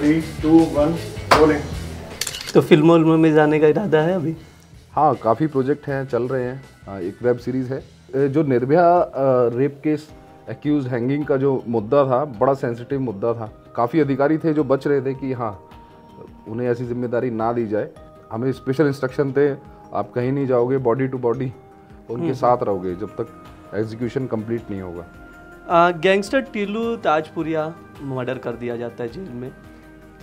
Three to one rolling तो फिल्मों में जाने का इरादा है अभी हाँ काफ़ी प्रोजेक्ट हैं चल रहे हैं हाँ, एक वेब सीरीज़ है जो Nirbhaya rape case accused hanging का जो मुद्दा था बड़ा सेंसिटिव मुद्दा था काफ़ी अधिकारी थे जो बच रहे थे कि हाँ उन्हें ऐसी जिम्मेदारी ना दी जाए हमें स्पेशल इंस्ट्रक्शन थे आप कहीं नहीं जाओगे बॉडी टू बॉडी उनके हम्म। साथ रहोगे जब तक एग्जीक्यूशन कंप्लीट नहीं होगा गैंगस्टर टीलू ताजपुरिया मर्डर कर दिया जाता है जेल में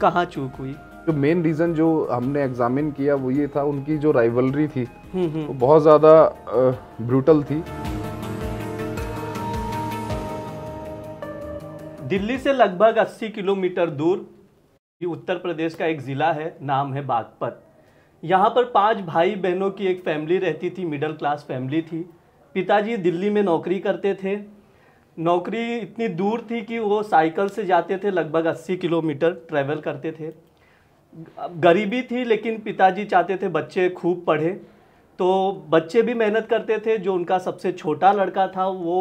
कहाँ चूक हुई जो मेन रीज़न जो हमने एग्जामिन किया वो ये था उनकी जो राइवलरी थी हम्म, हम्म। वो बहुत ज़्यादा ब्रूटल थी दिल्ली से लगभग 80 किलोमीटर दूर ये उत्तर प्रदेश का एक ज़िला है नाम है बागपत यहाँ पर पांच भाई बहनों की एक फैमिली रहती थी मिडिल क्लास फैमिली थी पिताजी दिल्ली में नौकरी करते थे नौकरी इतनी दूर थी कि वो साइकिल से जाते थे लगभग 80 किलोमीटर ट्रैवल करते थे गरीबी थी लेकिन पिताजी चाहते थे बच्चे खूब पढ़े तो बच्चे भी मेहनत करते थे जो उनका सबसे छोटा लड़का था वो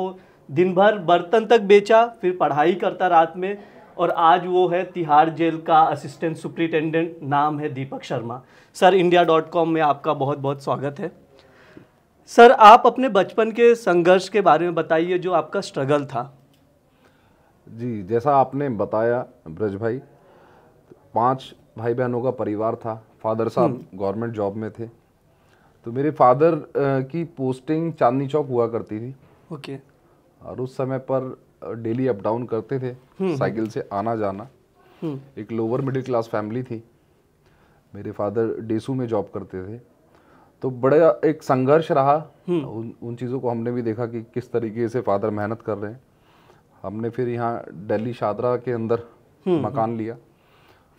दिन भर बर्तन तक बेचा फिर पढ़ाई करता रात में और आज वो है तिहाड़ जेल का असिस्टेंट सुप्रिटेंडेंट नाम है Deepak Sharma sir India dot com में आपका बहुत बहुत स्वागत है सर आप अपने बचपन के संघर्ष के बारे में बताइए जो आपका स्ट्रगल था जी जैसा आपने बताया ब्रज भाई पांच भाई बहनों का परिवार था फादर साहब हम्म। गवर्नमेंट जॉब में थे तो मेरे फादर की पोस्टिंग चांदनी चौक हुआ करती थी ओके और उस समय पर डेली अप डाउन करते थे हम्म, हम्म। साइकिल से आना जाना एक लोअर मिडिल क्लास फैमिली थी मेरे फादर डेसू में जॉब करते थे तो बड़ा एक संघर्ष रहा हम्म। उन उन चीज़ों को हमने भी देखा कि किस तरीके से फादर मेहनत कर रहे हैं हमने फिर यहाँ दिल्ली शादरा के अंदर हम्म, मकान हम्म। लिया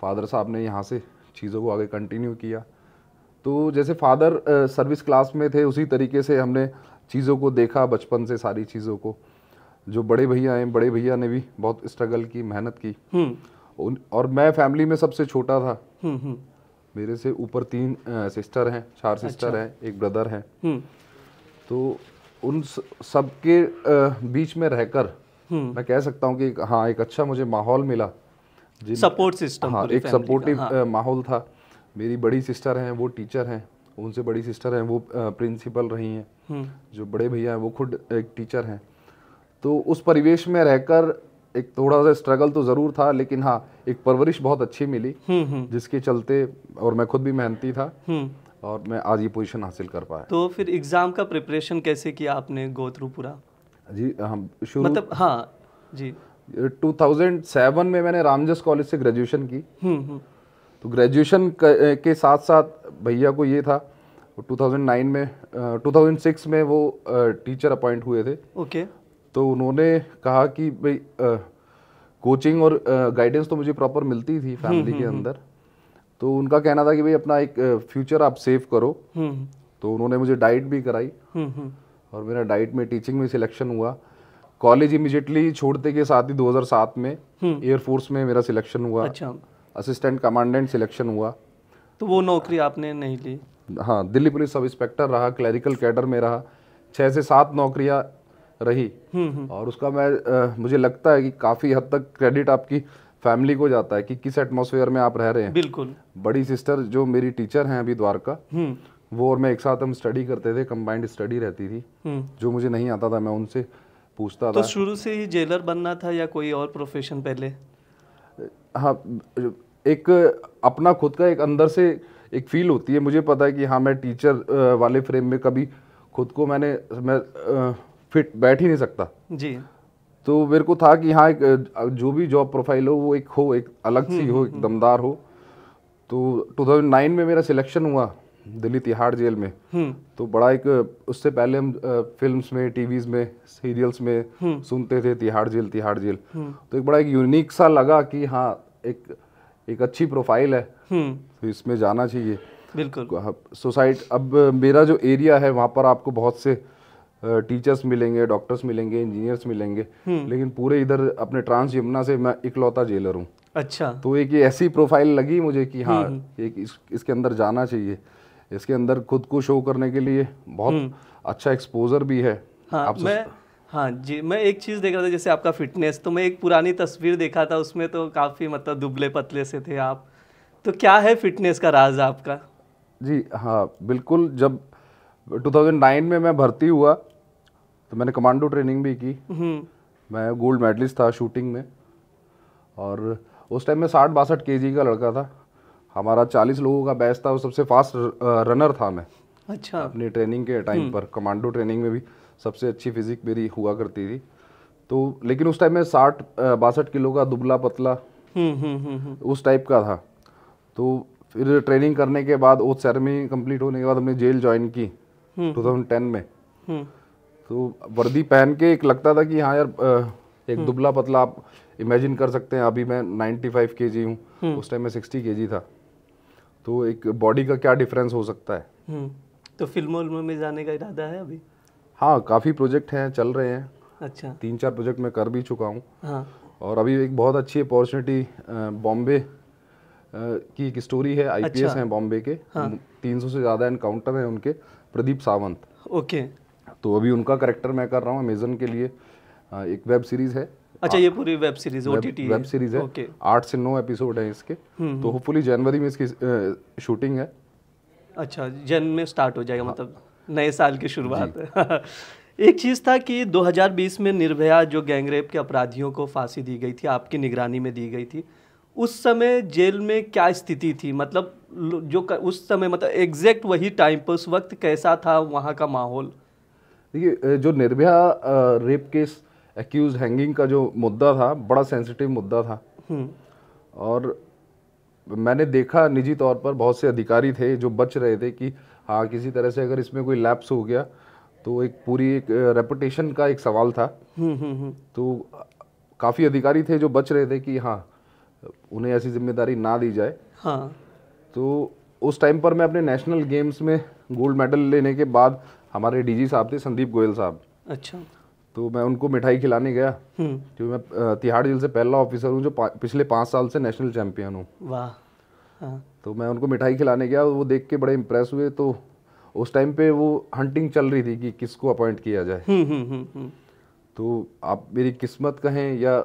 फादर साहब ने यहाँ से चीज़ों को आगे कंटिन्यू किया तो जैसे फादर सर्विस क्लास में थे उसी तरीके से हमने चीज़ों को देखा बचपन से सारी चीज़ों को जो बड़े भैया हैं बड़े भैया ने भी बहुत स्ट्रगल की मेहनत की और मैं फैमिली में सबसे छोटा था मेरे से ऊपर तीन सिस्टर हैं चार सिस्टर अच्छा। हैं एक ब्रदर है हम्म। तो उन सबके बीच में रहकर हम्म। मैं कह सकता हूँ कि हाँ एक अच्छा मुझे माहौल मिला सपोर्ट सिस्टम हाँ एक सपोर्टिव हाँ। माहौल था मेरी बड़ी सिस्टर हैं वो टीचर हैं उनसे बड़ी सिस्टर हैं वो प्रिंसिपल रही हैं हम्म। जो बड़े भैया हैं वो खुद एक टीचर हैं तो उस परिवेश में रहकर एक थोड़ा सा स्ट्रगल तो ज़रूर था लेकिन हाँ एक परवरिश बहुत अच्छी मिली हम्म, हम्म। जिसके चलते और मैं खुद भी मेहनती था हम्म। और मैं आज ये पोजीशन हासिल कर पाया तो फिर एग्ज़ाम का प्रिपरेशन कैसे किया आपने गोत्रुपुरा जी हम शुरू मतलब हाँ जी 2007 में मैंने रामजस कॉलेज से ग्रेजुएशन की तो ग्रेजुएशन के साथ साथ भैया को ये था 2009 में 2006 में वो टीचर अपॉइंट हुए थे ओके okay. तो उन्होंने कहा कि भाई कोचिंग और गाइडेंस तो मुझे प्रॉपर मिलती थी फैमिली हम्म, के हम्म, हम्म। अंदर तो उनका कहना था कि भाई अपना एक फ्यूचर आप सेव करो तो उन्होंने मुझे डाइट भी कराई और मेरा डाइट में टीचिंग में सिलेक्शन हुआ कॉलेज इमिजिएटली छोड़ते के साथ ही 2007 में एयरफोर्स में मेरा सिलेक्शन हुआ अच्छा असिस्टेंट कमांडेंट सिलेक्शन हुआ तो वो नौकरी आपने नहीं ली हाँ दिल्ली पुलिस सब इंस्पेक्टर रहा क्लैरिकल कैडर में रहा छः से सात नौकरियाँ रही हम्म, हम्म। और उसका मैं आ, मुझे लगता है कि काफ़ी हद तक क्रेडिट आपकी फैमिली को जाता है कि किस एटमोसफेयर में आप रह रहे हैं बिल्कुल बड़ी सिस्टर जो मेरी टीचर हैं अभी द्वारका हम्म। वो और मैं एक साथ हम स्टडी करते थे कंबाइंड स्टडी रहती थी जो मुझे नहीं आता था मैं उनसे पूछता तो था शुरू से ही जेलर बनना था या कोई और प्रोफेशन पहले हाँ एक अपना खुद का एक अंदर से एक फील होती है मुझे पता है कि हाँ मैं टीचर वाले फ्रेम में कभी खुद को मैंने मैं फिट बैठ ही नहीं सकता जी तो मेरे को था कि हाँ एक जो भी जॉब प्रोफाइल हो वो एक हो एक अलग सी हम्म, हो हम्म, एक हम्म। दमदार हो तो 2009 में मेरा सिलेक्शन हुआ दिल्ली तिहाड़ जेल में तो बड़ा एक उससे पहले हम फिल्म्स में टीवीज में सीरियल्स में सुनते थे तिहाड़ जेल तिहाड़ जेल तो एक बड़ा एक यूनिक सा लगा कि हाँ एक एक अच्छी प्रोफाइल है तो इसमें जाना चाहिए बिल्कुल सोसाइट अब मेरा जो एरिया है वहाँ पर आपको बहुत से टीचर्स मिलेंगे डॉक्टर्स मिलेंगे इंजीनियर्स मिलेंगे हम्म। लेकिन पूरे इधर अपने ट्रांस यमुना से मैं इकलौता जेलर हूँ अच्छा तो एक ऐसी प्रोफाइल लगी मुझे कि हाँ हम्म, हम्म। एक इस, इसके अंदर जाना चाहिए इसके अंदर खुद को शो करने के लिए बहुत अच्छा एक्सपोजर भी है हाँ, मैं हाँ जी मैं एक चीज़ देख रहा था जैसे आपका फिटनेस तो मैं एक पुरानी तस्वीर देखा था उसमें तो काफ़ी मतलब दुबले पतले से थे आप तो क्या है फिटनेस का राज आपका जी हाँ बिल्कुल जब 2009 में मैं भर्ती हुआ तो मैंने कमांडो ट्रेनिंग भी की हम्म। मैं गोल्ड मेडलिस्ट था शूटिंग में और उस टाइम में साठ बासठ के का लड़का था हमारा चालीस लोगों का बैच था वो सबसे फास्ट रनर था मैं अच्छा अपनी ट्रेनिंग के टाइम हम्म। पर कमांडो ट्रेनिंग में भी सबसे अच्छी फिजिक मेरी हुआ करती थी तो लेकिन उस टाइम में साठ बासठ किलो का दुबला पतला हम्म, उस टाइप का था तो फिर ट्रेनिंग करने के बाद वो सेरेमनी कंप्लीट होने के बाद हमने जेल ज्वाइन की 2010 हम्म। में हम्म। तो वर्दी पहन के एक लगता था कि हाँ यार एक हम्म। दुबला पतला आप इमेजिन कर सकते हैं अभी मैं 95 फाइव के जी हूँ उस टाइम में 60 के जी था तो एक बॉडी का क्या डिफरेंस हो सकता है तो फिल्मों में जाने का इरादा है अभी हाँ काफ़ी प्रोजेक्ट हैं चल रहे हैं अच्छा तीन चार प्रोजेक्ट मैं कर भी चुका हूँ हाँ। और अभी एक बहुत अच्छी अपॉर्चुनिटी बॉम्बे की एक स्टोरी है आईपीएस अच्छा। हैं बॉम्बे के हाँ। 300 से ज़्यादा एनकाउंटर हैं उनके प्रदीप सावंत ओके तो अभी उनका करेक्टर मैं कर रहा हूँ अमेजन के लिए एक वेब सीरीज है अच्छा ये पूरी web series web, OTT web series है ओके आठ से नौ एपिसोड है इसके हम्म, तो होपफुली हम्म। जनवरी में इसकी शूटिंग है अच्छा जन में स्टार्ट हो जाएगा हाँ। मतलब नए साल की शुरुआत एक चीज़ था कि 2020 में निर्भया जो गैंगरेप के अपराधियों को फांसी दी गई थी आपकी निगरानी में दी गई थी उस समय जेल में क्या स्थिति थी मतलब जो उस समय मतलब एग्जैक्ट वही टाइम पर उस वक्त कैसा था वहाँ का माहौल देखिए जो Nirbhaya rape case accused hanging का जो मुद्दा था बड़ा सेंसिटिव मुद्दा था हम्म। और मैंने देखा निजी तौर पर बहुत से अधिकारी थे जो बच रहे थे कि हाँ किसी तरह से अगर इसमें कोई लैप्स हो गया तो एक पूरी एक रेपुटेशन का एक सवाल था हम्म, हम्म, तो काफ़ी अधिकारी थे जो बच रहे थे कि हाँ उन्हें ऐसी जिम्मेदारी ना दी जाए हाँ तो उस टाइम पर मैं अपने नेशनल गेम्स में गोल्ड मेडल लेने के बाद हमारे डीजी साहब थे संदीप गोयल साहब अच्छा तो मैं उनको मिठाई खिलाने गया क्योंकि हम्म। तो मैं तिहाड़ जेल से पहला ऑफिसर हूँ जो पा, पिछले पाँच साल से नेशनल चैंपियन हूँ वाह हाँ। तो मैं उनको मिठाई खिलाने गया वो देख के बड़े इम्प्रेस हुए तो उस टाइम पे वो हंटिंग चल रही थी कि किसको अपॉइंट किया जाए हुँ, हुँ, हुँ, हुँ. तो आप मेरी किस्मत कहें या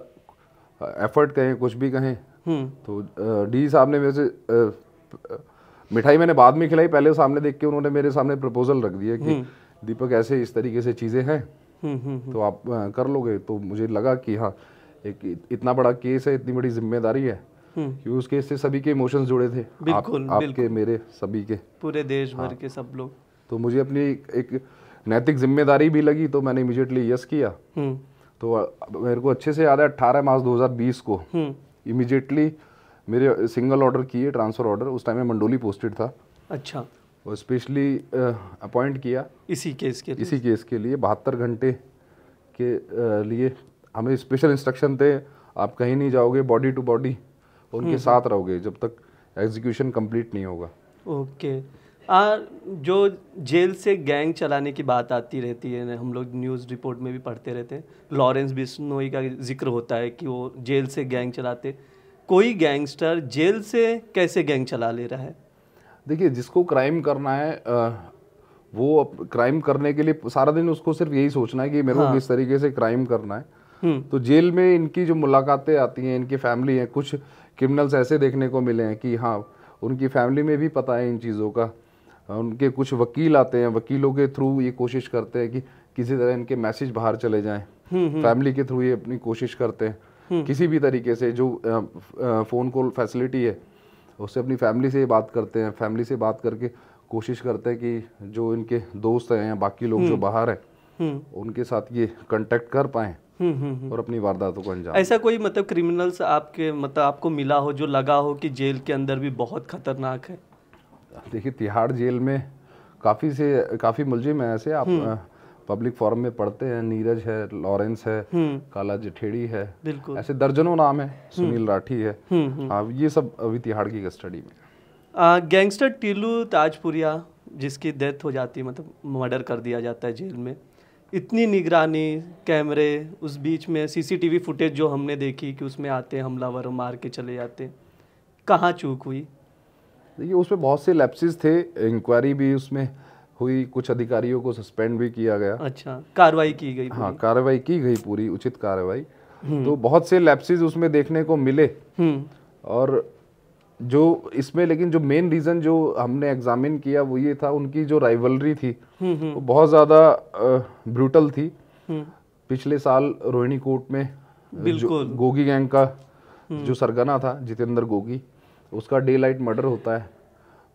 एफर्ट कहें कुछ भी कहें हम्म। तो डी साहब ने मेरे से मिठाई मैंने बाद में खिलाई पहले सामने देख के उन्होंने मेरे सामने प्रपोजल रख दिया कि हम्म। दीपक ऐसे इस तरीके से चीज़ें हैं हम्म, तो आप कर लोगे तो मुझे लगा कि हाँ एक इतना बड़ा केस है इतनी बड़ी जिम्मेदारी है कि उस केस से सभी के इमोशंस जुड़े थे बिल्कुल आप, आपके मेरे सभी के पूरे देश भर हाँ, के सब लोग तो मुझे अपनी एक, एक नैतिक जिम्मेदारी भी लगी तो मैंने इमिजिएटली यस किया तो मेरे को अच्छे से याद है अट्ठारह मार्च 2020 को इमिजिएटली हम्म। मेरे सिंगल ऑर्डर किए ट्रांसफ़र ऑर्डर उस टाइम में मंडोली पोस्टेड था अच्छा और स्पेशली अपॉइंट किया इसी केस के इसी केस के लिए बहत्तर घंटे के लिए हमें स्पेशल इंस्ट्रक्शन थे आप कहीं नहीं जाओगे बॉडी टू बॉडी उनके हम्म। साथ रहोगे जब तक एग्जीक्यूशन कंप्लीट नहीं होगा ओके okay. आ, जो जेल से गैंग चलाने की बात आती रहती है हम लोग न्यूज़ रिपोर्ट में भी पढ़ते रहते हैं लॉरेंस बिश्नोई का जिक्र होता है कि वो जेल से गैंग चलाते कोई गैंगस्टर जेल से कैसे गैंग चला ले रहा है देखिए जिसको क्राइम करना है आ, वो क्राइम करने के लिए सारा दिन उसको सिर्फ यही सोचना है कि मेरे को हाँ। किस तरीके से क्राइम करना है हम्म। तो जेल में इनकी जो मुलाकातें आती हैं इनकी फैमिली हैं कुछ क्रिमिनल्स ऐसे देखने को मिले हैं कि हाँ उनकी फैमिली में भी पता है इन चीज़ों का हाँ, उनके कुछ वकील आते हैं वकीलों के थ्रू ये कोशिश करते हैं कि किसी तरह इनके मैसेज बाहर चले जाएं हम्म, हम्म। फैमिली के थ्रू ये अपनी कोशिश करते हैं हम्म। किसी भी तरीके से जो फ़ोन कॉल फैसिलिटी है उससे अपनी फैमिली से बात करते हैं फैमिली से बात करके कोशिश करते हैं कि जो इनके दोस्त हैं या बाकी लोग जो बाहर हैं उनके साथ ये कंटेक्ट कर पाए और अपनी वारदातों को अंजाम ऐसा कोई मतलब क्रिमिनल्स आपके मतलब आपको मिला हो जो लगा हो कि जेल के अंदर भी बहुत खतरनाक है देखिए तिहाड़ जेल में काफ़ी से काफ़ी मुलजिम है ऐसे आप हम्म। पब्लिक फोरम में पढ़ते हैं नीरज है लॉरेंस है हम्म। काला जठेड़ी है ऐसे दर्जनों नाम है हम्म। सुनील राठी है हाँ ये सब अभी तिहाड़ की कस्टडी में गैंगस्टर टीलू ताजपुरिया जिसकी डेथ हो जाती है मतलब मर्डर कर दिया जाता है जेल में इतनी निगरानी कैमरे उस बीच में सीसीटीवी फुटेज जो हमने देखी कि उसमें आते हमलावर मार के चले जाते कहाँ चूक हुई देखिए उसमें बहुत से लैप्सिस थे इंक्वायरी भी उसमें हुई कुछ अधिकारियों को सस्पेंड भी किया गया अच्छा कार्रवाई की गई हाँ कार्रवाई की गई पूरी उचित कार्रवाई हम्म। तो बहुत से लैप्सिस उसमें देखने को मिले हम्म। और जो इसमें लेकिन जो मेन रीज़न जो हमने एग्जामिन किया वो ये था उनकी जो राइवलरी थी हम्म, वो बहुत ज़्यादा ब्रूटल थी पिछले साल रोहिणी कोर्ट में गोगी गैंग का जो सरगना था जितेंद्र गोगी उसका डे लाइट मर्डर होता है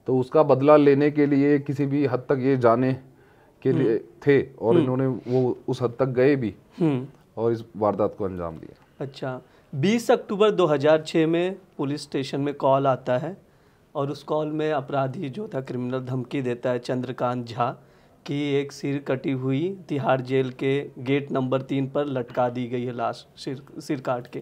तो उसका बदला लेने के लिए किसी भी हद तक ये जाने के लिए हम्म। थे और हम्म। इन्होंने वो उस हद तक गए भी हम्म। और इस वारदात को अंजाम दिया अच्छा 20 अक्टूबर 2006 में पुलिस स्टेशन में कॉल आता है और उस कॉल में अपराधी जो था क्रिमिनल धमकी देता है चंद्रकांत झा कि एक सिर कटी हुई तिहाड़ जेल के गेट नंबर तीन पर लटका दी गई है लाश सिर सिर काट के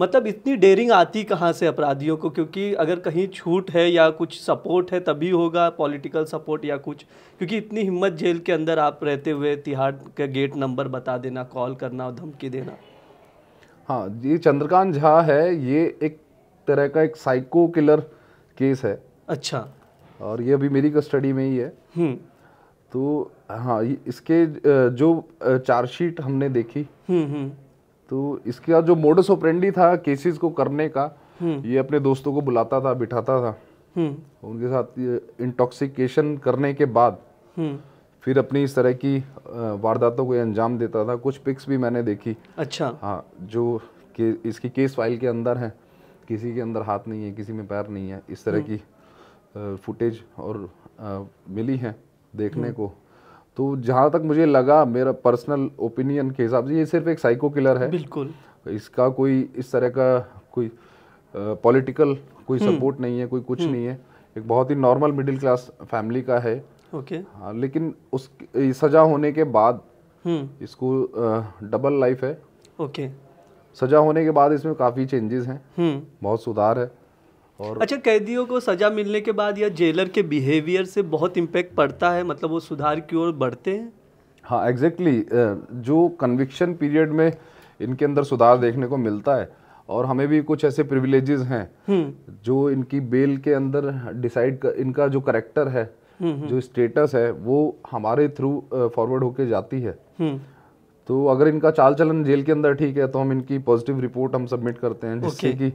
मतलब इतनी डेयरिंग आती कहाँ से अपराधियों को क्योंकि अगर कहीं छूट है या कुछ सपोर्ट है तभी होगा पॉलिटिकल सपोर्ट या कुछ क्योंकि इतनी हिम्मत जेल के अंदर आप रहते हुए तिहाड़ का गेट नंबर बता देना कॉल करना और धमकी देना हाँ ये चंद्रकांत झा है ये एक तरह का एक साइको किलर केस है अच्छा और ये अभी मेरी कस्टडी में ही है हम्म। तो हाँ इसके जो चार्जशीट हमने देखी हम्म, हम्म। तो इसके बाद जो मोडस ऑपरेंडी था केसेस को करने का हम्म। ये अपने दोस्तों को बुलाता था बिठाता था हम्म। उनके साथ इंटॉक्सिकेशन करने के बाद हम्म। फिर अपनी इस तरह की वारदातों को अंजाम देता था कुछ पिक्स भी मैंने देखी अच्छा हाँ जो के, इसकी केस फाइल के अंदर है किसी के अंदर हाथ नहीं है किसी में पैर नहीं है इस तरह की फुटेज और आ, मिली है देखने को तो जहाँ तक मुझे लगा मेरा पर्सनल ओपिनियन के हिसाब से ये सिर्फ एक साइको किलर है बिल्कुल इसका कोई इस तरह का कोई पॉलिटिकल कोई सपोर्ट हम्म। नहीं है कोई कुछ हम्म। नहीं है एक बहुत ही नॉर्मल मिडिल क्लास फैमिली का है ओके हाँ लेकिन उस सजा होने के बाद हम्म। इसको डबल लाइफ है ओके सजा होने के बाद इसमें काफ़ी चेंजेस हैं बहुत सुधार है और अच्छा कैदियों को सज़ा मिलने के बाद या जेलर के बिहेवियर से बहुत इम्पेक्ट पड़ता है मतलब वो सुधार की ओर बढ़ते हैं हाँ एग्जैक्टली exactly, जो कन्विक्शन पीरियड में इनके अंदर सुधार देखने को मिलता है और हमें भी कुछ ऐसे प्रिविलेजेस हैं हम्म। जो इनकी बेल के अंदर डिसाइड इनका जो करेक्टर है हम्म, हम्म। जो स्टेटस है वो हमारे थ्रू फॉरवर्ड होके जाती है तो अगर इनका चाल चलन जेल के अंदर ठीक है तो हम इनकी पॉजिटिव रिपोर्ट हम सबमिट करते हैं जिससे okay. कि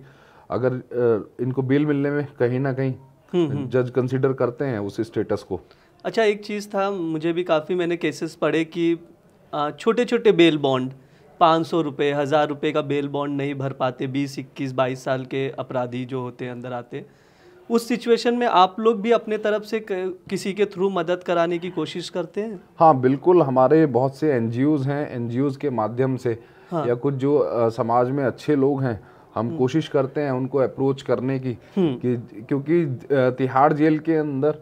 अगर इनको बेल मिलने में कहीं ना कहीं जज हम्म, कंसिडर हम्म। करते हैं उस स्टेटस को अच्छा एक चीज़ था मुझे भी काफ़ी मैंने केसेस पढ़े कि छोटे छोटे बेल बॉन्ड पाँच सौ रुपये हज़ार रुपये का बेल बॉन्ड नहीं भर पाते बीस इक्कीस बाईस साल के अपराधी जो होते हैं अंदर आते उस सिचुएशन में आप लोग भी अपने तरफ से किसी के थ्रू मदद कराने की कोशिश करते हैं हाँ बिल्कुल हमारे बहुत से एन हैं एन के माध्यम से हाँ। या कुछ जो आ, समाज में अच्छे लोग हैं हम हम्म। कोशिश करते हैं उनको अप्रोच करने की हम्म। कि क्योंकि तिहाड़ जेल के अंदर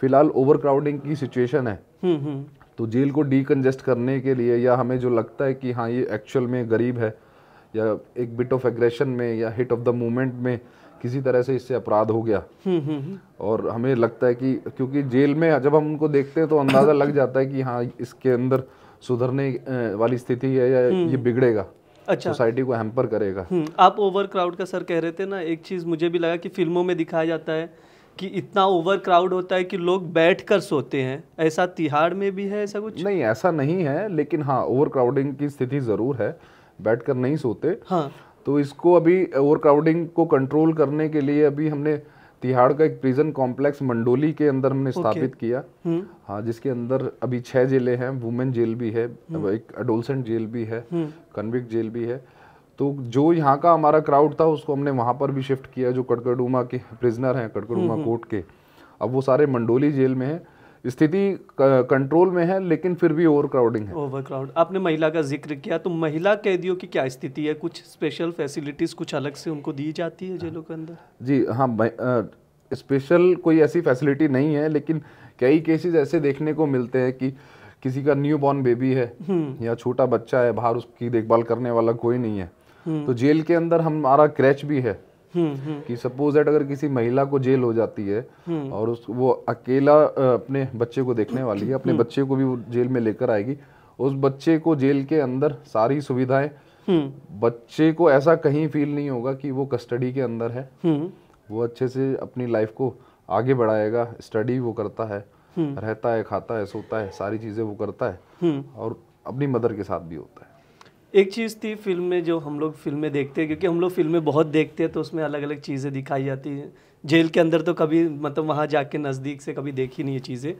फिलहाल ओवरक्राउडिंग की सिचुएशन है हम्म, तो जेल को डीकंजेस्ट करने के लिए या हमें जो लगता है कि हाँ ये एक्चुअल में गरीब है या एक बिट ऑफ एग्रेशन में या हिट ऑफ द मोमेंट में किसी तरह से इससे अपराध हो गया और हमें लगता है कि क्योंकि जेल में जब हम उनको देखते हैं तो अंदाज़ा लग जाता है कि हाँ इसके अंदर सुधरने वाली स्थिति है या ये बिगड़ेगा अच्छा सोसाइटी को हेम्पर करेगा हम्म, आप ओवर क्राउड का सर कह रहे थे ना एक चीज़ मुझे भी लगा कि फिल्मों में दिखाया जाता है कि इतना ओवर क्राउड होता है कि लोग बैठ कर सोते हैं ऐसा तिहाड़ में भी है ऐसा कुछ नहीं ऐसा नहीं है लेकिन हाँ ओवर क्राउडिंग की स्थिति ज़रूर है बैठ कर नहीं सोते हाँ तो इसको अभी ओवर क्राउडिंग को कंट्रोल करने के लिए अभी हमने तिहाड़ का एक प्रिजन कॉम्प्लेक्स मंडोली के अंदर हमने स्थापित okay. किया हम्म। हाँ जिसके अंदर अभी छह जेलें हैं वुमेन जेल भी है हम्म। एक अडोलसेंट जेल भी है कन्विक हम्म। जेल भी है तो जो यहाँ का हमारा क्राउड था उसको हमने वहाँ पर भी शिफ्ट किया जो कड़कड़ूमा के प्रिजनर हैं कड़कड़ूमा कोर्ट के अब वो सारे मंडोली जेल में हैं स्थिति कंट्रोल में है लेकिन फिर भी ओवर क्राउडिंग है ओवर क्राउड आपने महिला का जिक्र किया तो महिला कैदियों की क्या स्थिति है कुछ स्पेशल फैसिलिटीज़ कुछ अलग से उनको दी जाती है जेलों के अंदर जी हाँ स्पेशल कोई ऐसी फैसिलिटी नहीं है लेकिन कई केसेस ऐसे देखने को मिलते हैं कि किसी का न्यू बॉर्न बेबी है हम्म। या छोटा बच्चा है बाहर उसकी देखभाल करने वाला कोई नहीं है हम्म। तो जेल के अंदर हमारा क्रैच भी है कि सपोज दैट अगर किसी महिला को जेल हो जाती है और उस वो अकेला अपने बच्चे को देखने वाली है अपने बच्चे को भी वो जेल में लेकर आएगी उस बच्चे को जेल के अंदर सारी सुविधाएं बच्चे को ऐसा कहीं फील नहीं होगा कि वो कस्टडी के अंदर है वो अच्छे से अपनी लाइफ को आगे बढ़ाएगा स्टडी वो करता है रहता है खाता है सोता है सारी चीजें वो करता है और अपनी मदर के साथ भी होता है एक चीज़ थी फिल्म में जो हम लोग फिल्में देखते हैं क्योंकि हम लोग फिल्में बहुत देखते हैं तो उसमें अलग अलग चीज़ें दिखाई जाती हैं जेल के अंदर तो कभी मतलब वहाँ जाके नज़दीक से कभी देखी नहीं ये चीज़ें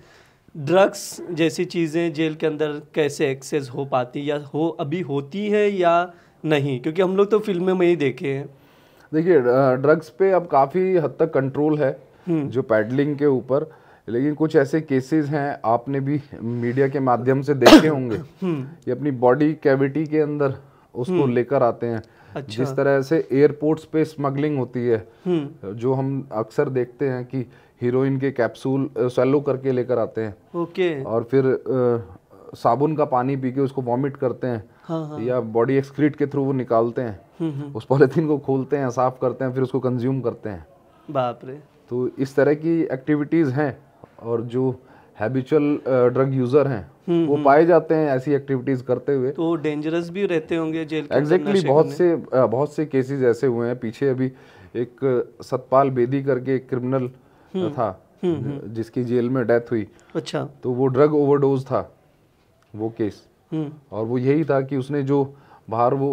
ड्रग्स जैसी चीज़ें जेल के अंदर कैसे एक्सेस हो पाती या हो अभी होती है या नहीं क्योंकि हम लोग तो फिल्में में ही देखे हैं देखिए ड्रग्स पे अब काफ़ी हद तक कंट्रोल है हम्म। जो पैडलिंग के ऊपर लेकिन कुछ ऐसे केसेस हैं आपने भी मीडिया के माध्यम से देखे होंगे हम्म। ये अपनी बॉडी कैविटी के अंदर उसको हम्म। लेकर आते हैं अच्छा। जिस तरह से एयरपोर्ट्स पे स्मगलिंग होती है हम्म। जो हम अक्सर देखते हैं कि हीरोइन के कैप्सूल सेलो करके लेकर आते हैं ओके और फिर आ, साबुन का पानी पी के उसको वॉमिट करते हैं हाँ हाँ। या बॉडी एक्सक्रीट के थ्रू वो निकालते हैं उस पॉलिथीन को खोलते हैं साफ करते हैं फिर उसको कंज्यूम करते हैं बाप रे तो इस तरह की एक्टिविटीज़ हैं और जो हैबिचुअल ड्रग यूजर हैं हम्म, वो हम्म। पाए जाते हैं ऐसी एक्टिविटीज करते हुए तो डेंजरस भी रहते होंगे जेल एग्जैक्टली बहुत से बहुत से केसेस ऐसे हुए हैं पीछे अभी एक सतपाल बेदी करके एक क्रिमिनल हम्म, था जिसकी जेल में डेथ हुई अच्छा तो वो ड्रग ओवरडोज था वो केस और वो यही था कि उसने जो बाहर वो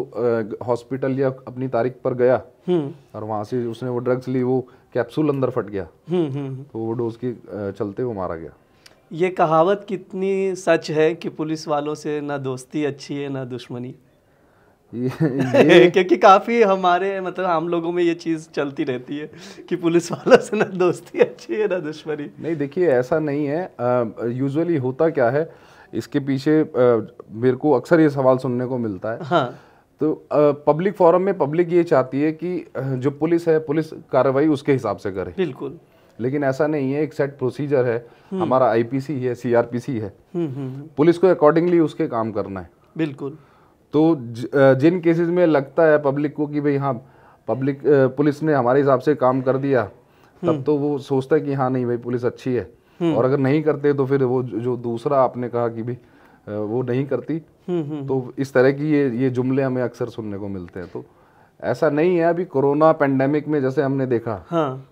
हॉस्पिटल या अपनी तारीख पर गया और वहाँ से उसने वो ड्रग्स ली वो कैप्सूल अंदर फट गया हम्म, हम्म, हम्म। तो वो डोज की चलते वो मारा गया ये कहावत कितनी सच है कि पुलिस वालों से ना दोस्ती अच्छी है ना दुश्मनी ये, ये क्योंकि काफ़ी हमारे मतलब हम लोगों में ये चीज़ चलती रहती है कि पुलिस वालों से ना दोस्ती अच्छी है ना दुश्मनी नहीं देखिए ऐसा नहीं है यूजुअली होता क्या है इसके पीछे आ, मेरे को अक्सर ये सवाल सुनने को मिलता है हाँ तो पब्लिक फोरम में पब्लिक ये चाहती है कि जो पुलिस है पुलिस कार्रवाई उसके हिसाब से करे बिल्कुल लेकिन ऐसा नहीं है एक सेट प्रोसीजर है हम्म। हमारा आईपीसी है सीआरपीसी है हम्म, हम्म, पुलिस को अकॉर्डिंगली उसके काम करना है बिल्कुल तो जिन केसेस में लगता है पब्लिक को कि भाई हाँ पब्लिक पुलिस ने हमारे हिसाब से काम कर दिया तब तो वो सोचता है कि हाँ नहीं भाई पुलिस अच्छी है और अगर नहीं करते तो फिर वो जो दूसरा आपने कहा कि भाई वो नहीं करती हम्म, हम्म, तो हम्म। इस तरह की ये ये जुमले हमें अक्सर सुनने को मिलते हैं तो ऐसा नहीं है अभी कोरोना पेंडेमिक में जैसे हमने देखा हाँ।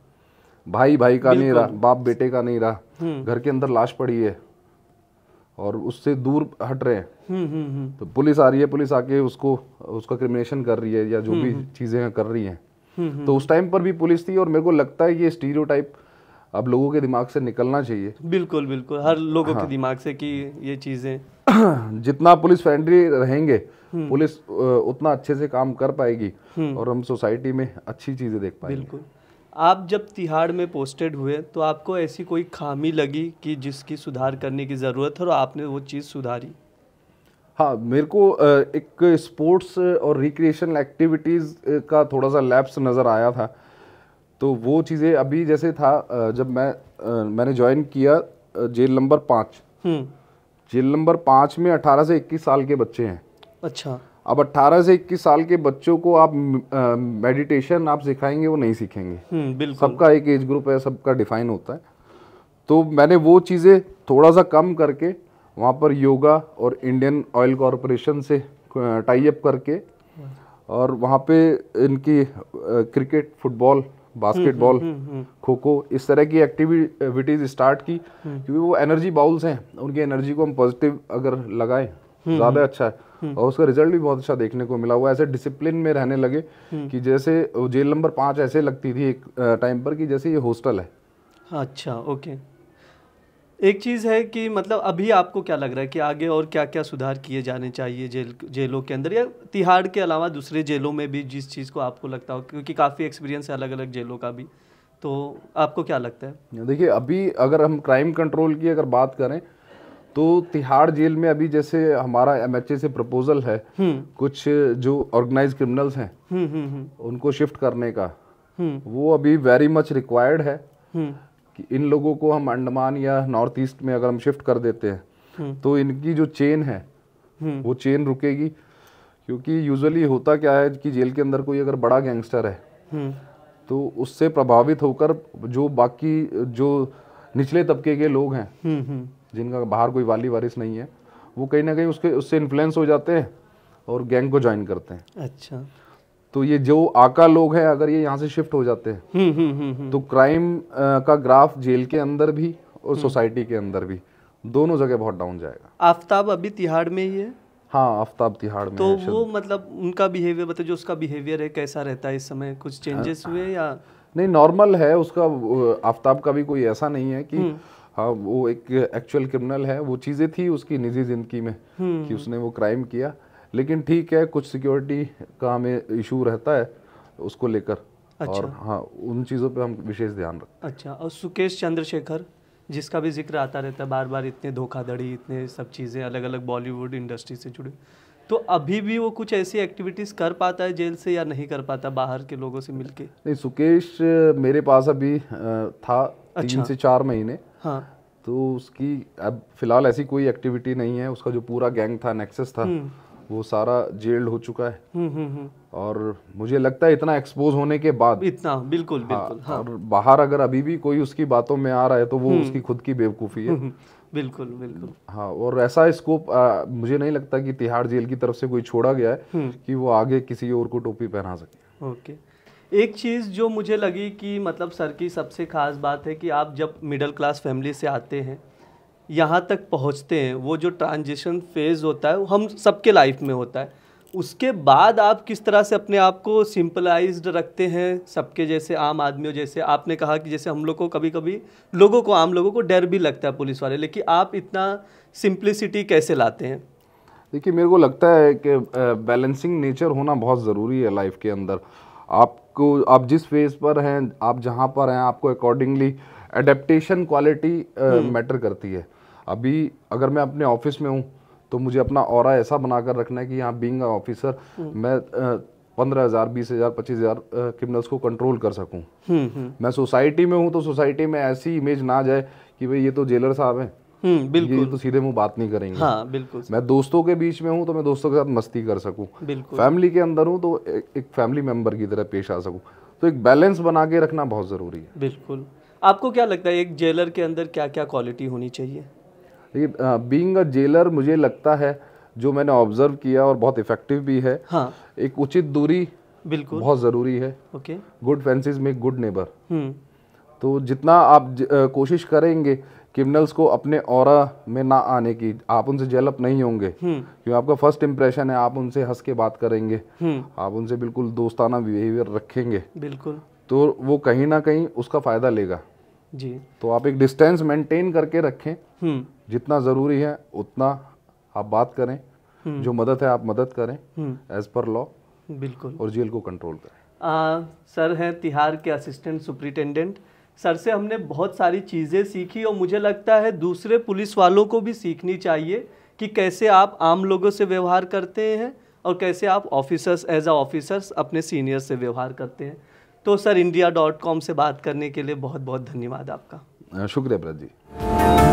भाई भाई का नहीं रहा बाप बेटे का नहीं रहा घर के अंदर लाश पड़ी है और उससे दूर हट रहे हैं तो पुलिस आ रही है पुलिस आके उसको उसका क्रिमिनेशन कर रही है या जो भी चीज़ें कर रही हैं तो उस टाइम पर भी पुलिस थी और मेरे को लगता है ये स्टीरियो अब लोगों के दिमाग से निकलना चाहिए बिल्कुल बिल्कुल हर लोगों हाँ। के दिमाग से कि ये चीज़ें जितना पुलिस फ्रेंडली रहेंगे पुलिस उतना अच्छे से काम कर पाएगी और हम सोसाइटी में अच्छी चीज़ें देख पाएंगे बिल्कुल आप जब तिहाड़ में पोस्टेड हुए तो आपको ऐसी कोई खामी लगी कि जिसकी सुधार करने की ज़रूरत है और आपने वो चीज़ सुधारी हाँ मेरे को एक स्पोर्ट्स और रिक्रिएशन एक्टिविटीज़ का थोड़ा सा लैप्स नज़र आया था तो वो चीज़ें अभी जैसे था जब मैं मैंने ज्वाइन किया जेल नंबर पाँच हम्म। जेल नंबर पाँच में अठारह से इक्कीस साल के बच्चे हैं अच्छा अब अट्ठारह से इक्कीस साल के बच्चों को आप मेडिटेशन आप सिखाएंगे वो नहीं सीखेंगे हम्म, सबका एक एज ग्रुप है सबका डिफाइन होता है तो मैंने वो चीज़ें थोड़ा सा कम करके वहाँ पर योगा और इंडियन ऑयल कॉरपोरेशन से टाई अप करके और वहाँ पे इनकी क्रिकेट फुटबॉल बास्केटबॉल हम्म, हम्म, हम्म। खो खो इस तरह की एक्टिविटीज स्टार्ट की क्योंकि वो एनर्जी बाउल्स हैं उनकी एनर्जी को हम पॉजिटिव अगर लगाएं ज़्यादा अच्छा है और उसका रिजल्ट भी बहुत अच्छा देखने को मिला वो ऐसे डिसिप्लिन में रहने लगे कि जैसे जेल नंबर पांच ऐसे लगती थी एक टाइम पर कि जैसे ये हॉस्टल है अच्छा ओके एक चीज़ है कि मतलब अभी आपको क्या लग रहा है कि आगे और क्या क्या सुधार किए जाने चाहिए जेल जेलों के अंदर या तिहाड़ के अलावा दूसरे जेलों में भी जिस चीज़ को आपको लगता हो क्योंकि काफ़ी एक्सपीरियंस है अलग अलग जेलों का भी तो आपको क्या लगता है देखिए अभी अगर हम क्राइम कंट्रोल की अगर बात करें तो तिहाड़ जेल में अभी जैसे हमारा एम से प्रपोजल है हम्म। कुछ जो ऑर्गेनाइज क्रिमिनल्स हैं हम्म, हम्म, उनको शिफ्ट करने का वो अभी वेरी मच रिक्वायर्ड है कि इन लोगों को हम अंडमान या नॉर्थ ईस्ट में अगर हम शिफ्ट कर देते हैं हम्म। तो इनकी जो चेन है हम्म। वो चेन रुकेगी क्योंकि यूजुअली होता क्या है कि जेल के अंदर कोई अगर बड़ा गैंगस्टर है हम्म। तो उससे प्रभावित होकर जो बाकी जो निचले तबके के लोग हैं जिनका बाहर कोई वाली वारिस नहीं है वो कहीं ना कहीं उसके उससे इन्फ्लुएंस हो जाते हैं और गैंग को ज्वाइन करते हैं अच्छा तो ये जो आका लोग हैं अगर ये यहाँ से शिफ्ट हो जाते हैं हम्म, हम्म, हम्म, तो क्राइम का ग्राफ जेल के अंदर भी और सोसाइटी के अंदर भी दोनों जगह बहुत डाउन जाएगा आफ्ताब अभी तिहाड़ में ही है हाँ आफ्ताब तिहाड़ में तो वो मतलब उनका बिहेवियर मतलब जो उसका बिहेवियर है कैसा रहता है इस समय कुछ चेंजेस हुए या नहीं नॉर्मल है उसका आफ्ताब का भी कोई ऐसा नहीं है कि हाँ वो एक एक्चुअल क्रिमिनल है वो चीज़ें थी उसकी निजी ज़िंदगी में कि उसने वो क्राइम किया लेकिन ठीक है कुछ सिक्योरिटी का हमें इशू रहता है उसको लेकर अच्छा। और हाँ उन चीज़ों पे हम विशेष ध्यान रखते हैं अच्छा और सुकेश चंद्रशेखर जिसका भी जिक्र आता रहता है बार बार इतने धोखाधड़ी इतने सब चीज़ें अलग अलग बॉलीवुड इंडस्ट्री से जुड़े तो अभी भी वो कुछ ऐसी एक्टिविटीज़ कर पाता है जेल से या नहीं कर पाता बाहर के लोगों से मिल नहीं सुकेश मेरे पास अभी था अच्छा। तीन से चार महीने हाँ तो उसकी अब फिलहाल ऐसी कोई एक्टिविटी नहीं है उसका जो पूरा गैंग था नेक्सेस था हम्म। वो सारा जेल्ड हो चुका है हम्म, हम्म, हम्म। और मुझे लगता है इतना एक्सपोज होने के बाद इतना बिल्कुल हाँ, बिल्कुल हाँ, और बाहर अगर अभी भी कोई उसकी बातों में आ रहा है तो वो उसकी खुद की बेवकूफ़ी है बिल्कुल बिल्कुल हाँ और ऐसा स्कोप मुझे नहीं लगता कि तिहाड़ जेल की तरफ से कोई छोड़ा गया है कि वो आगे किसी और को टोपी पहना सके ओके एक चीज़ जो मुझे लगी कि मतलब सर की सबसे खास बात है कि आप जब मिडिल क्लास फैमिली से आते हैं यहाँ तक पहुँचते हैं वो जो ट्रांजिशन फेज़ होता है वो हम सबके लाइफ में होता है उसके बाद आप किस तरह से अपने आप को सिंपलाइज्ड रखते हैं सबके जैसे आम आदमियों जैसे आपने कहा कि जैसे हम लोग को कभी कभी लोगों को आम लोगों को डर भी लगता है पुलिस वाले लेकिन आप इतना सिंप्लिसिटी कैसे लाते हैं देखिए मेरे को लगता है कि बैलेंसिंग नेचर होना बहुत ज़रूरी है लाइफ के अंदर आपको आप जिस फेज़ पर हैं आप जहाँ पर हैं आपको अकॉर्डिंगली एडेप्टेशन क्वालिटी मैटर करती है अभी अगर मैं अपने ऑफिस में हूँ तो मुझे अपना और ऐसा बनाकर रखना है कि यहाँ बींग ऑफिसर हम्म। मैं पंद्रह हज़ार बीस हज़ार पच्चीस हज़ार क्रिमिनल्स को कंट्रोल कर सकूँ हम्म, हम्म। मैं सोसाइटी में हूँ तो सोसाइटी में ऐसी इमेज ना जाए कि भाई ये तो जेलर साहब है बिल्कुल ये तो सीधे मुंह बात नहीं करेंगे हाँ, बिल्कुल मैं दोस्तों के बीच में हूँ तो मैं दोस्तों के साथ मस्ती कर सकूँ फैमिली के अंदर हूँ तो एक फैमिली मेंबर की तरह पेश आ सकूँ तो एक बैलेंस बना के रखना बहुत ज़रूरी है बिल्कुल आपको क्या लगता है एक जेलर के अंदर क्या क्या क्वालिटी होनी चाहिए ये बीइंग अ जेलर मुझे लगता है जो मैंने ऑब्जर्व किया और बहुत इफेक्टिव भी है हाँ. एक उचित दूरी बिल्कुल बहुत ज़रूरी है ओके गुड फेंसिस में गुड नेबर तो जितना आप ज, आ, कोशिश करेंगे क्रिमिनल्स को अपने और में ना आने की आप उनसे जेलअप नहीं होंगे हम्म। क्योंकि आपका फर्स्ट इम्प्रेशन है आप उनसे हंस के बात करेंगे हम्म। आप उनसे बिल्कुल दोस्ताना बिहेवियर रखेंगे बिल्कुल तो वो कहीं ना कहीं उसका फ़ायदा लेगा जी तो आप एक डिस्टेंस मेंटेन करके रखें हम्म। जितना ज़रूरी है उतना आप बात करें हम्म। जो मदद है आप मदद करें एज पर लॉ बिल्कुल और जेल को कंट्रोल करें आ, सर हैं तिहार के असिस्टेंट सुप्रिटेंडेंट सर से हमने बहुत सारी चीज़ें सीखी और मुझे लगता है दूसरे पुलिस वालों को भी सीखनी चाहिए कि कैसे आप आम लोगों से व्यवहार करते हैं और कैसे आप ऑफिसर्स एज आ ऑफिसर्स अपने सीनियर से व्यवहार करते हैं तो सर इंडिया डॉट कॉम से बात करने के लिए बहुत बहुत धन्यवाद आपका शुक्रिया प्रदीप